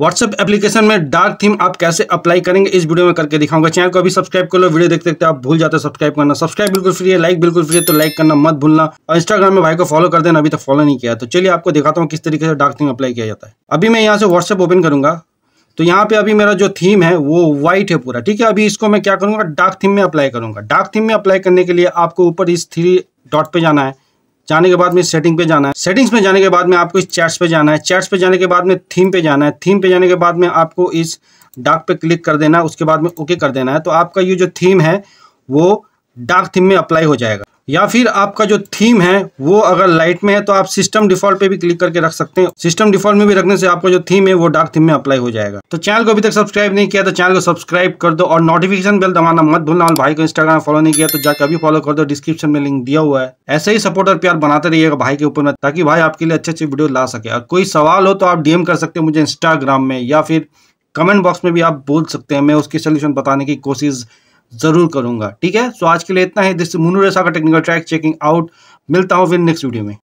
WhatsApp application में dark theme आप कैसे अप्लाई करेंगे इस वीडियो में करके दिखाऊंगा चैनल को अभी सब्सक्राइब कर लो वीडियो देखते देखते आप भूल जाते सब्सक्राइब करना सब्सक्राइब बिल्कुल फ्री है लाइक बिल्कुल फ्री है तो लाइक करना मत भूलना और इंस्टाग्राम में भाई को फॉलो कर देना अभी तक तो फॉलो नहीं किया तो चलिए आपको दिखाता हूँ किस तरीके से डार्क थीम अप्लाई किया जाता है अभी मैं यहाँ से व्हाट्सएप ओपन करूंगा तो यहाँ पे अभी मेरा जो थीम है वो व्हाइट है पूरा ठीक है अभी इसको मैं क्या करूँगा डार्क थीम में अप्लाई करूंगा डार्क थीम में अप्लाई करने के लिए आपको ऊपर इस थ्री डॉट पे जाना है जाने के बाद में सेटिंग पे जाना है सेटिंग्स में जाने के बाद में आपको इस चैट्स पे जाना है चैट्स पे जाने के बाद में थीम पे जाना है थीम पे जाने के बाद में आपको इस डाक पे क्लिक कर देना है उसके बाद में ओके कर देना है तो आपका ये जो थीम है वो डाक थीम में अप्लाई हो जाएगा या फिर आपका जो थीम है वो अगर लाइट में है तो आप सिस्टम डिफॉल्ट पे भी क्लिक करके रख सकते हैं सिस्टम डिफॉल्ट में भी रखने से आपका जो थीम है वो डार्क थीम में अप्लाई हो जाएगा तो चैनल को अभी तक सब्सक्राइब नहीं किया तो चैनल को सब्सक्राइब कर दो और नोटिफिकेशन बेल दबाना मत भूलना और भाई को इंस्टाग्राम फॉलो नहीं किया तो जाकर अभी फॉलो कर दो डिस्क्रिप्शन में लिंक दिया हुआ है ऐसे ही सपोर्ट और प्यार बनाते रहिएगा भाई के ऊपर में ताकि भाई आपके लिए अच्छे अच्छे वीडियो ला सके और कोई सवाल हो तो आप डीएम कर सकते हैं मुझे इंस्टाग्राम में या फिर कमेंट बॉक्स में भी आप बोल सकते हैं मैं उसकी सोल्यूशन बताने की कोशिश ज़रूर करूंगा ठीक है सो आज के लिए इतना ही दिस मुनू रेसा का टेक्निकल ट्रैक चेकिंग आउट मिलता हूँ फिर नेक्स्ट वीडियो में